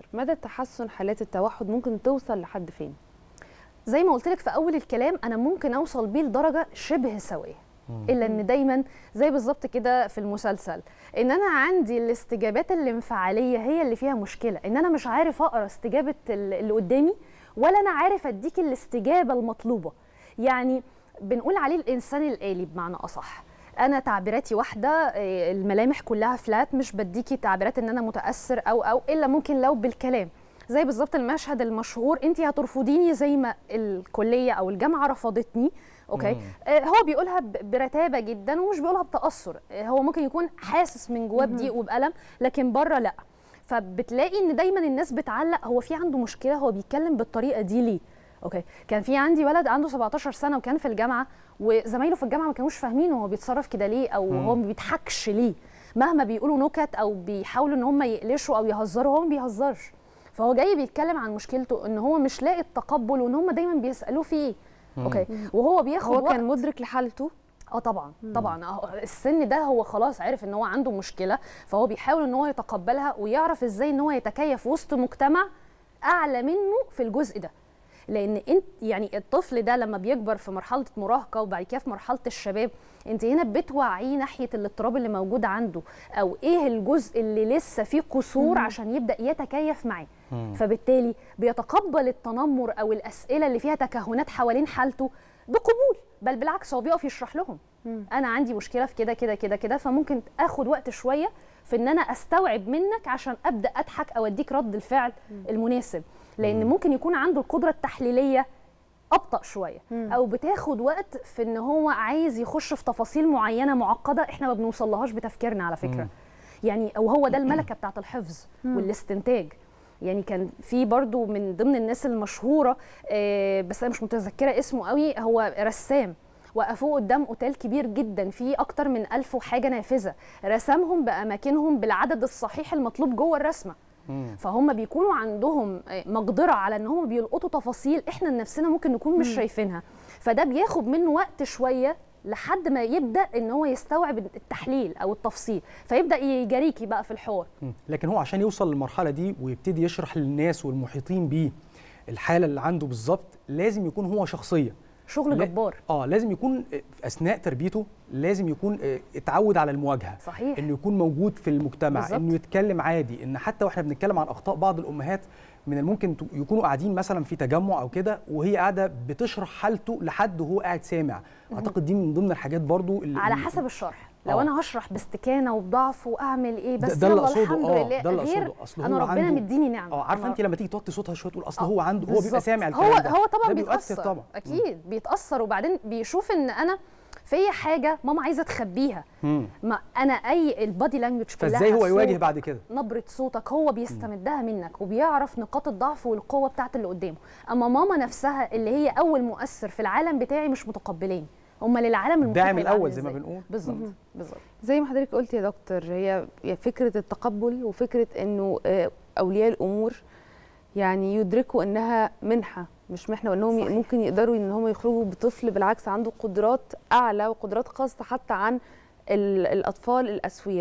دكتور مدى تحسن حالات التوحد ممكن توصل لحد فين زي ما قلت لك في اول الكلام انا ممكن اوصل بيه لدرجه شبه سويه الا ان دايما زي بالظبط كده في المسلسل ان انا عندي الاستجابات الانفعاليه هي اللي فيها مشكله ان انا مش عارف اقرا استجابه اللي قدامي ولا انا عارف اديك الاستجابه المطلوبه يعني بنقول عليه الانسان الالي بمعنى اصح انا تعبيراتي واحده آه، الملامح كلها فلات مش بديكي تعبيرات ان انا متاثر او او الا ممكن لو بالكلام زي بالظبط المشهد المشهور انت هترفضيني زي ما الكليه او الجامعه رفضتني اوكي مم. آه، هو بيقولها برتابه جدا ومش بيقولها بتاثر آه، هو ممكن يكون حاسس من جواه بضيق وبالم لكن بره لا فبتلاقي ان دايما الناس بتعلق هو في عنده مشكله هو بيتكلم بالطريقه دي ليه اوكي كان في عندي ولد عنده 17 سنه وكان في الجامعه وزمايله في الجامعه ما كانوش فاهمين هو بيتصرف كده ليه او مم. هو ما بيضحكش ليه مهما بيقولوا نكت او بيحاولوا ان هم يقلشوا او يهزروا هو ما بيهزرش فهو جاي بيتكلم عن مشكلته ان هو مش لاقي التقبل وان هم دايما بيسالوه في ايه اوكي وهو بياخد هو كان مدرك لحالته اه طبعا مم. طبعا السن ده هو خلاص عرف ان هو عنده مشكله فهو بيحاول ان هو يتقبلها ويعرف ازاي ان هو يتكيف وسط مجتمع اعلى منه في الجزء ده لان انت يعني الطفل ده لما بيكبر في مرحله مراهقه وبعد كده في مرحله الشباب انت هنا بتوعيه ناحيه الاضطراب اللي موجود عنده او ايه الجزء اللي لسه فيه قصور عشان يبدا يتكيف معاه فبالتالي بيتقبل التنمر او الاسئله اللي فيها تكهنات حوالين حالته بقبول بل بالعكس هو بيقف يشرح لهم مم. انا عندي مشكله في كده كده كده كده فممكن اخد وقت شويه في ان انا استوعب منك عشان ابدا اضحك او اديك رد الفعل مم. المناسب لان ممكن يكون عنده القدره التحليليه ابطا شويه او بتاخد وقت في ان هو عايز يخش في تفاصيل معينه معقده احنا ما بنوصلهاش بتفكيرنا على فكره مم. يعني وهو ده الملكه بتاعه الحفظ مم. والاستنتاج يعني كان في برضو من ضمن الناس المشهوره آه بس انا مش متذكره اسمه قوي هو رسام وقفوه قدام اوتيل كبير جدا فيه اكتر من ألف وحاجه نافذه رسمهم باماكنهم بالعدد الصحيح المطلوب جوه الرسمه فهم بيكونوا عندهم آه، مقدره على ان هم بيلقطوا تفاصيل احنا نفسنا ممكن نكون مش شايفينها فده بياخد منه وقت شويه لحد ما يبدا ان هو يستوعب التحليل او التفصيل فيبدا يجاريكي بقى في الحوار لكن هو عشان يوصل للمرحله دي ويبتدي يشرح للناس والمحيطين بيه الحاله اللي عنده بالظبط لازم يكون هو شخصيه شغل جبار اه لازم يكون آه، اثناء تربيته لازم يكون آه، اتعود على المواجهه صحيح. انه يكون موجود في المجتمع بالزبط. انه يتكلم عادي ان حتى واحنا بنتكلم عن اخطاء بعض الامهات من الممكن يكونوا قاعدين مثلا في تجمع او كده وهي قاعده بتشرح حالته لحد وهو قاعد سامع اعتقد دي من ضمن الحاجات برضو اللي على حسب الشرح لو أوه. انا هشرح باستكانه وبضعف واعمل ايه بس ده اللي اقصده الحمد آه، لله ده اللي غير انا ربنا مديني نعمه اه عارفه انت لما تيجي توطي صوتها شويه تقول اصل هو آه، عنده هو بيبقى سامع الكلام هو ده. هو طبعا بيتاثر طبعا اكيد بيتاثر وبعدين بيشوف ان انا في حاجه ماما عايزه تخبيها ما انا اي البادي لانجوج كلها فازاي هو يواجه بعد كده نبره صوتك هو بيستمدها منك وبيعرف نقاط الضعف والقوه بتاعت اللي قدامه اما ماما نفسها اللي هي اول مؤثر في العالم بتاعي مش متقبلين هم للعالم الداعم الاول زي ما بنقول بالظبط بالظبط زي ما حضرتك قلت يا دكتور هي فكره التقبل وفكره انه آه، اولياء الامور يعني يدركوا انها منحه مش محنه وانهم صحيح. ممكن يقدروا ان هم يخرجوا بطفل بالعكس عنده قدرات اعلى وقدرات خاصه حتى عن الاطفال الاسوياء